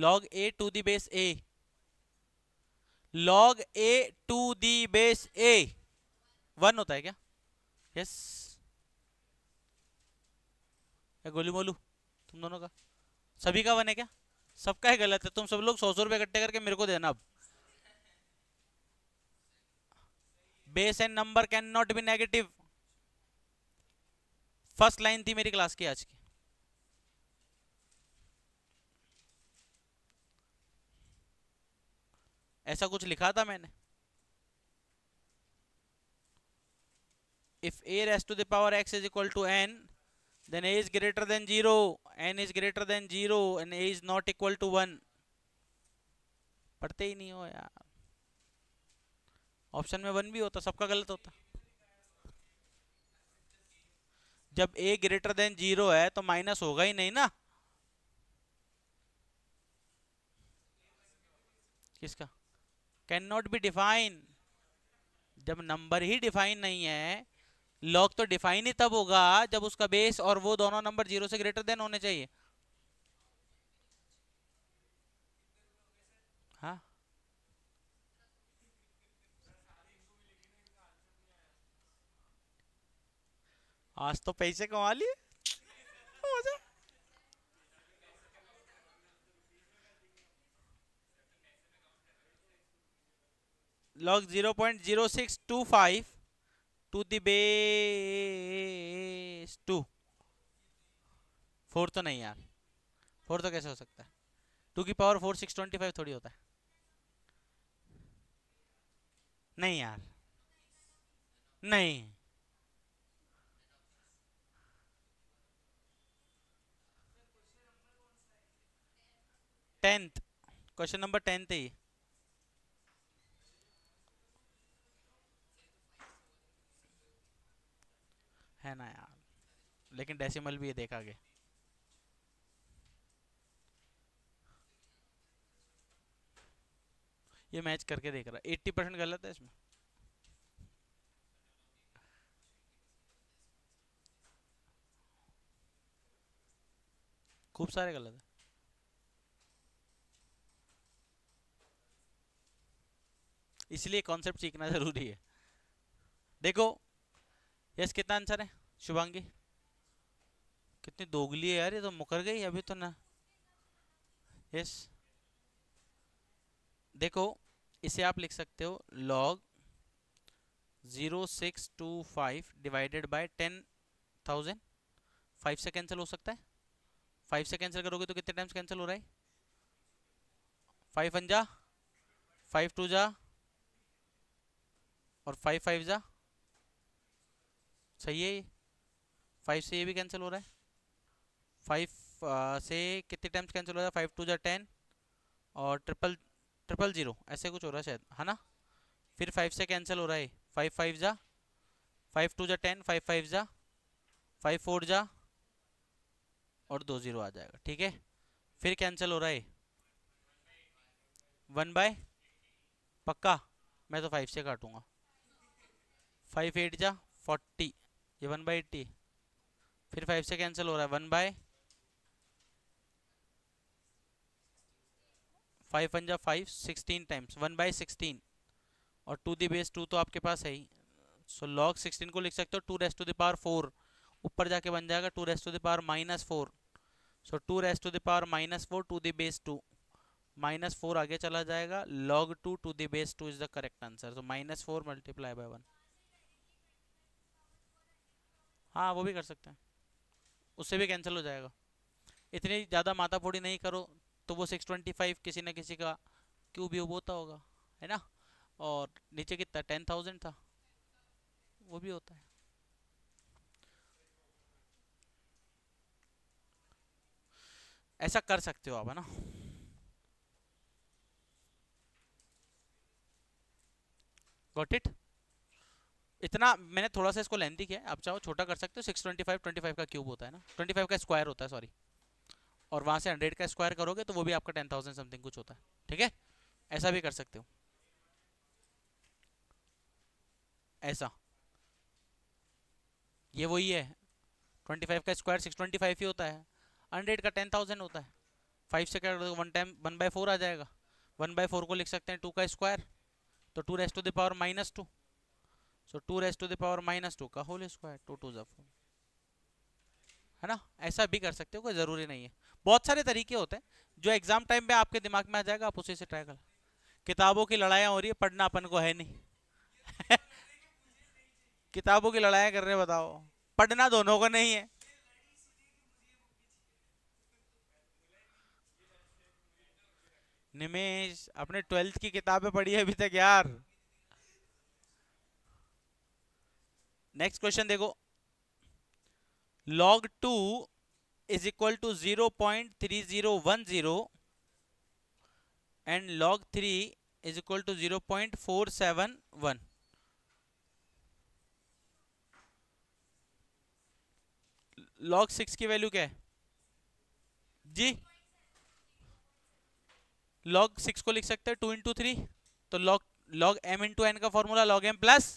log a to the base a log a to the base a one होता है क्या यस गोलू बोलू तुम दोनों का सभी का वन है क्या सबका ही गलत है तुम सब लोग सौ सौ रुपये इकट्ठे करके मेरे को देना अब base and number can not be negative first line थी मेरी क्लास की आज की ऐसा कुछ लिखा था मैंने if a raise to the power x is equal to n then a is greater than zero n is greater than zero and a is not equal to one पढ़ते ही नहीं हो यार ऑप्शन में वन भी होता सबका गलत होता जब ए ग्रेटर देन जीरो है तो माइनस होगा ही नहीं ना किसका कैन नॉट बी डिफाइन जब नंबर ही डिफाइन नहीं है लॉग तो डिफाइन ही तब होगा जब उसका बेस और वो दोनों नंबर जीरो से ग्रेटर देन होने चाहिए हाँ आज तो पैसे कमा लिए log 0.0625 to the base 2 four तो नहीं यार फोर तो कैसे हो सकता है टू की power four six twenty five थोड़ी होता है नहीं यार नहीं टेंथ क्वेश्चन नंबर टेंथ ही है ना यार लेकिन डेसिमल भी ये देखा गया ये मैच करके देख रहा है एट्टी परसेंट गलत है इसमें खूब सारे गलत है इसलिए कॉन्सेप्ट सीखना ज़रूरी है देखो यस कितना आंसर है शुभांगी कितनी दोगली है यार ये तो मुकर गई अभी तो ना यस देखो इसे आप लिख सकते हो log zero six two five divided by ten thousand five से कैंसिल हो सकता है फाइव से कैंसिल करोगे तो कितने टाइम्स कैंसिल हो रहा है फाइव वन जा फाइव टू जा और फाइव फाइव जा सही है ये फाइव से ये भी कैंसिल हो रहा है फाइव uh, से कितने टाइम्स कैंसिल हो रहा है फाइव टू जो टेन और ट्रिपल ट्रिपल ज़ीरो ऐसे कुछ हो रहा है शायद है ना फिर फाइव से कैंसिल हो रहा है फाइव फाइव ज़ा फाइव टू जो टेन फाइव फाइव ज़ा फाइव फोर ज़ा और दो ज़ीरो आ जाएगा ठीक है फिर कैंसिल हो रहा है वन बाय पक्का मैं तो फाइव से काटूंगा फाइव एट जा फोर्टी ये वन बाई एट्टी फिर फाइव से कैंसिल हो रहा है वन बाय फाइव पंजा five sixteen times one by sixteen और टू दी बेस टू तो आपके पास है ही सो लॉग सिक्सटीन को लिख सकते हो two raise to the power four ऊपर जाके बन जाएगा two raise to the power minus four so two raise to the power minus four to the base two minus four आगे चला जाएगा log two to the base two is the correct answer so minus four multiply by one हाँ वो भी कर सकते हैं उससे भी कैंसिल हो जाएगा इतनी ज़्यादा माता पोड़ी नहीं करो तो वो सिक्स ट्वेंटी फाइव किसी न किसी का क्यों भी होता होगा है ना और नीचे कितना टेन थाउजेंड था वो भी होता है ऐसा कर सकते हो आप है ना गॉट इट इतना मैंने थोड़ा सा इसको लेंथी किया है आप चाहो छोटा कर सकते हो six twenty five twenty five का क्यूब होता है ना ट्वेंटी फाइव का स्क्वायर होता है सॉरी और वहाँ से हंड्रेड का स्क्वायर करोगे तो वो भी आपका टेन थाउजेंड समथिंग कुछ होता है ठीक है ऐसा भी कर सकते हो ऐसा ये वही है ट्वेंटी फाइव का स्क्वायर सिक्स ट्वेंटी फाइव ही होता है हंड्रेड का टेन थाउजेंड होता है फाइव से क्या one time one by four आ जाएगा वन बाई फोर को लिख सकते हैं टू का स्क्वायर तो two raised to the power minus two so two raise to the power minus two का होल स्क्वायर टू टू जो है ना ऐसा भी कर सकते हो कोई ज़रूरी नहीं है बहुत सारे तरीके होते हैं जो एग्ज़ाम टाइम पे आपके दिमाग में आ जाएगा आप उसी से ट्राई कर किताबों की लड़ाइयाँ हो रही है पढ़ना अपन को है नहीं [LAUGHS] किताबों की लड़ाई कर रहे बताओ पढ़ना दोनों को नहीं है निमेश अपने ट्वेल्थ की किताबें पढ़ी है अभी तक यार नेक्स्ट क्वेश्चन देखो log two is equal to zero point three zero one zero and log three is equal to zero point four seven one log six की वैल्यू क्या है जी लॉग सिक्स को लिख सकते हैं टू इंटू थ्री तो log log m into n का formula log m plus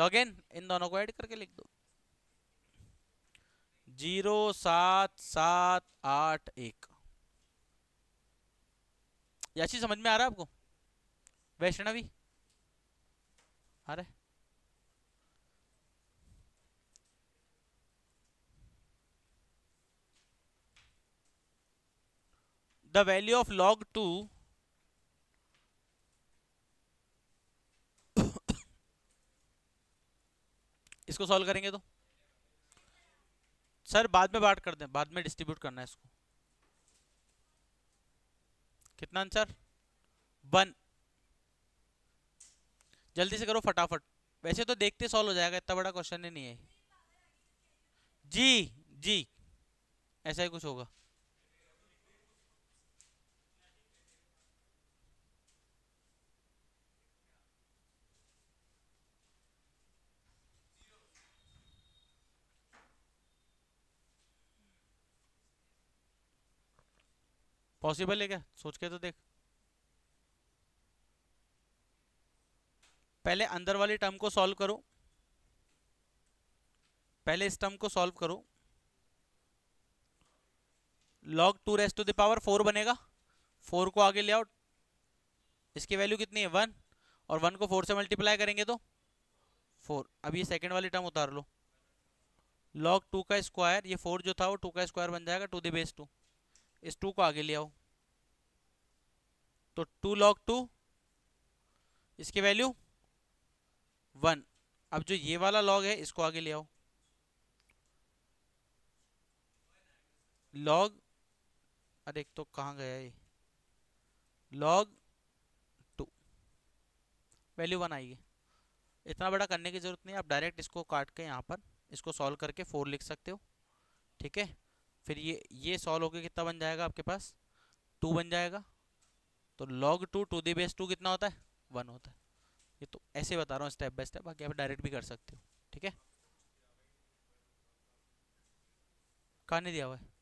log n इन दोनों को ऐड करके लिख दो जीरो सात सात आठ एक याची समझ में आ रहा है आपको वैष्णवी आ रहा है the value of log two इसको सॉल्व करेंगे तो सर बाद में बात कर दें बाद में डिस्ट्रीब्यूट करना है इसको कितना आंसर वन जल्दी से करो फटाफट वैसे तो देखते सॉल्व हो जाएगा इतना बड़ा क्वेश्चन ही नहीं है जी जी ऐसा ही कुछ होगा पॉसिबल है क्या सोच के तो देख पहले अंदर वाली टर्म को सॉल्व करो पहले इस टर्म को सॉल्व करो log two raised to the power four बनेगा फोर को आगे ले आओ इसकी वैल्यू कितनी है वन और वन को फोर से मल्टीप्लाई करेंगे तो फोर अब ये सेकेंड वाली टर्म उतार लो लॉग टू का स्क्वायर ये फोर जो था वो टू का स्क्वायर बन जाएगा टू द बेस टू इस टू को आगे ले आओ तो टू लॉग टू इसकी वैल्यू वन अब जो ये वाला लॉग है इसको आगे ले आओ लॉग अरे एक तो कहाँ गया ये लॉग टू वैल्यू वन आएगी इतना बड़ा करने की ज़रूरत नहीं आप डायरेक्ट इसको काट के यहाँ पर इसको सॉल्व करके फोर लिख सकते हो ठीक है फिर ये ये सॉल्व होकर कितना बन जाएगा आपके पास टू बन जाएगा तो log two to the base two कितना होता है वन होता है ये तो ऐसे बता रहा हूँ स्टेप बाय स्टेप बाकी आप डायरेक्ट भी कर सकते हो ठीक है कहा नहीं दिया हुआ है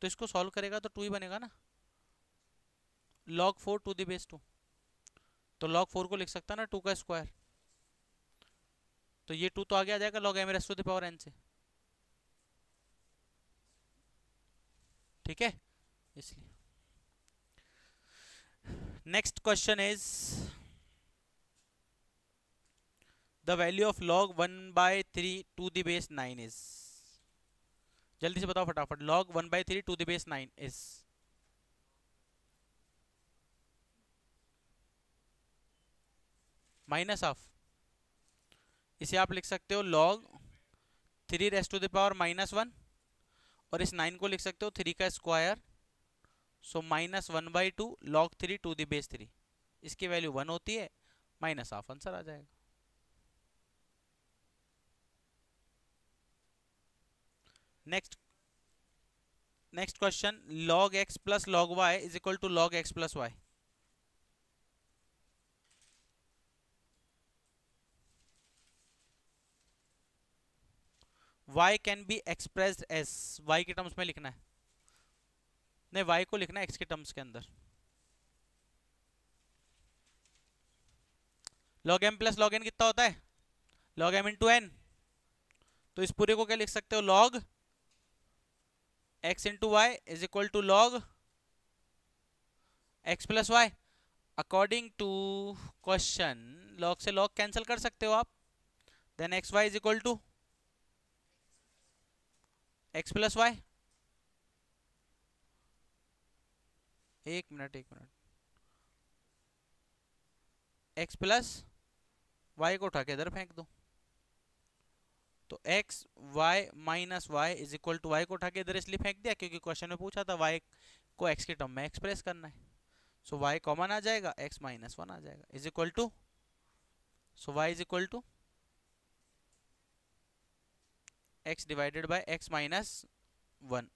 तो इसको सॉल्व करेगा तो टू ही बनेगा ना log four to the base two तो लॉग फोर को लिख सकता ना टू का स्क्वायर तो ये टू तो आगे आ जाएगा log m raise to the power n से ठीक है इसलिए next question is the value of log one by three to the base nine is जल्दी से बताओ फटाफट log one by three to the base nine is minus of इसे आप लिख सकते हो log three raise to the power minus one और इस नाइन को लिख सकते हो थ्री का square so minus one by two log three to the base three इसकी वैल्यू वन होती है माइनस हाफ आंसर आ जाएगा next next question log x plus log y is equal to log x plus y y can be express as y के terms में लिखना है नहीं y को लिखना है x के टर्म्स के अंदर log m plus log n कितना होता है log m इंटू एन तो इस पूरे को क्या लिख सकते हो log x into y is equal to log x plus y according to question log से लॉग कैंसिल कर सकते हो आप then x y is equal to x plus y एक मिनट एक मिनट एक्स प्लस वाई को उठा के इधर फेंक दो तो x y minus y is equal to y को उठा के इधर इसलिए फेंक दिया क्योंकि क्वेश्चन में पूछा था वाई को एक्स के टर्म में एक्सप्रेस करना है सो वाई कॉमन आ जाएगा एक्स माइनस वन आ जाएगा is equal to so y is equal to x divided by x minus one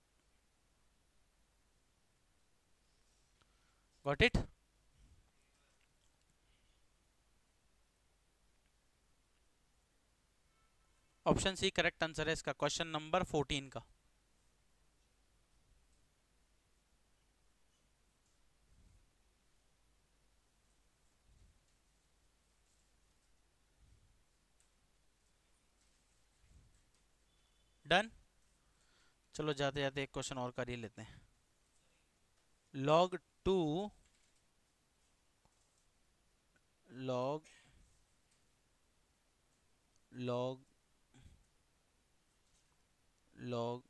got it option C correct answer है इसका क्वेश्चन नंबर फोर्टीन का डन चलो जाते जाते एक क्वेश्चन और कर ही लेते हैं log two log log log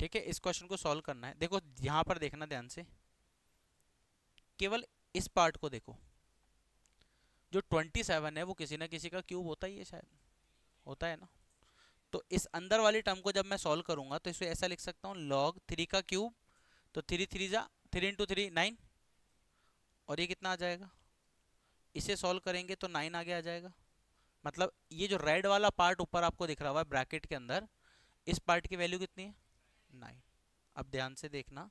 ठीक है इस क्वेश्चन को सॉल्व करना है देखो यहां पर देखना ध्यान से केवल इस पार्ट को देखो जो ट्वेंटी सेवन है वो किसी ना किसी का क्यूब होता ही है शायद होता है ना तो इस अंदर वाली टर्म को जब मैं सॉल्व करूंगा तो इसे ऐसा लिख सकता हूँ लॉग थ्री का क्यूब तो थ्री थ्री जा थ्री इंटू थ्री नाइन और ये कितना आ जाएगा इसे सॉल्व करेंगे तो नाइन आगे आ जाएगा मतलब ये जो रेड वाला पार्ट ऊपर आपको दिख रहा हुआ है ब्रैकेट के अंदर इस पार्ट की वैल्यू कितनी है नाइन अब ध्यान से देखना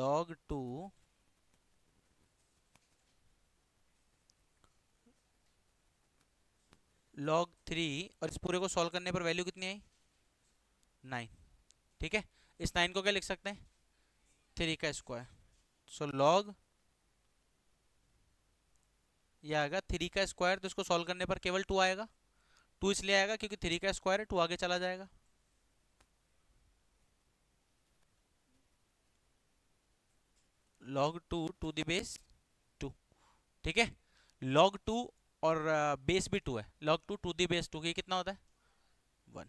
लॉग टू लॉग थ्री और इस पूरे को सॉल्व करने पर वैल्यू कितनी आई नाइन ठीक है इस नाइन को क्या लिख सकते हैं थ्री का स्क्वायर सो लॉग यह आएगा थ्री का स्क्वायर तो इसको सॉल्व करने पर केवल टू आएगा टू इसलिए आएगा क्योंकि थ्री का स्क्वायर है टू आगे चला जाएगा log two to the base two ठीक है लॉग टू और बेस भी टू है log two to the base two की कितना होता है वन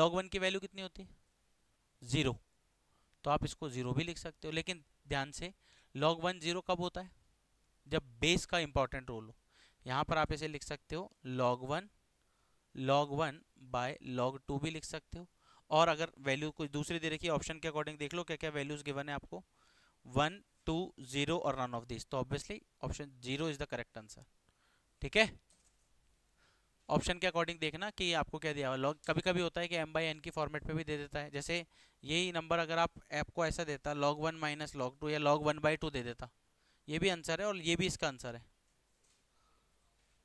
लॉग वन की वैल्यू कितनी होती है ज़ीरो तो आप इसको ज़ीरो भी लिख सकते हो लेकिन ध्यान से लॉग वन ज़ीरो कब होता है जब बेस का इंपॉर्टेंट रोल हो यहाँ पर आप इसे लिख सकते हो log one log one by log two भी लिख सकते हो और अगर वैल्यू कोई दूसरी दे रखी है ऑप्शन के अकॉर्डिंग देख लो क्या क्या वैल्यूज़ गिवन है आपको वन टू जीरो और नन ऑफ दिस तो obviously option zero is the correct answer ठीक है ऑप्शन के अकॉर्डिंग देखना कि आपको क्या दिया हुआ लॉग कभी कभी होता है कि एम बाई एन की फॉर्मेट पे भी दे देता है जैसे यही नंबर अगर आप ऐप को ऐसा देता log one minus log two या लॉग वन बाई टू दे देता ये भी आंसर है और ये भी इसका आंसर है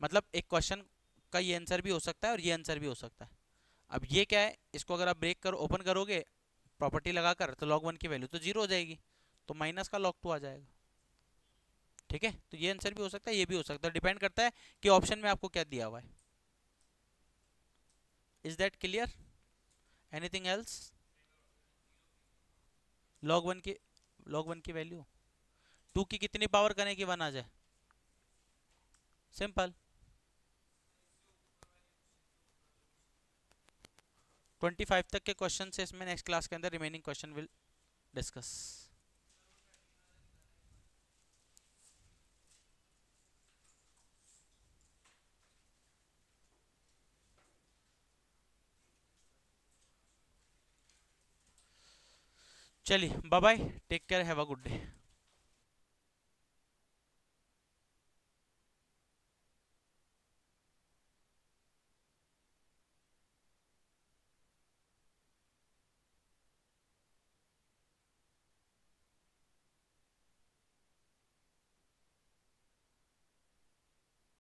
मतलब एक क्वेश्चन का ये आंसर भी हो सकता है और ये आंसर भी हो सकता है अब ये क्या है इसको अगर आप ब्रेक कर ओपन करोगे प्रॉपर्टी लगाकर तो लॉग वन की वैल्यू तो जीरो हो जाएगी तो माइनस का लॉग टू आ जाएगा ठीक है तो ये आंसर भी हो सकता है ये भी हो सकता है डिपेंड करता है कि ऑप्शन में आपको क्या दिया हुआ है is that clear anything else log one की लॉग वन की वैल्यू टू की कितनी पावर करने की वन आ जाए सिंपल ट्वेंटी फाइव तक के क्वेश्चन से इसमें नेक्स्ट क्लास के अंदर रिमेनिंग क्वेश्चन विल डिस्कस चलिए bye bye take care have a good day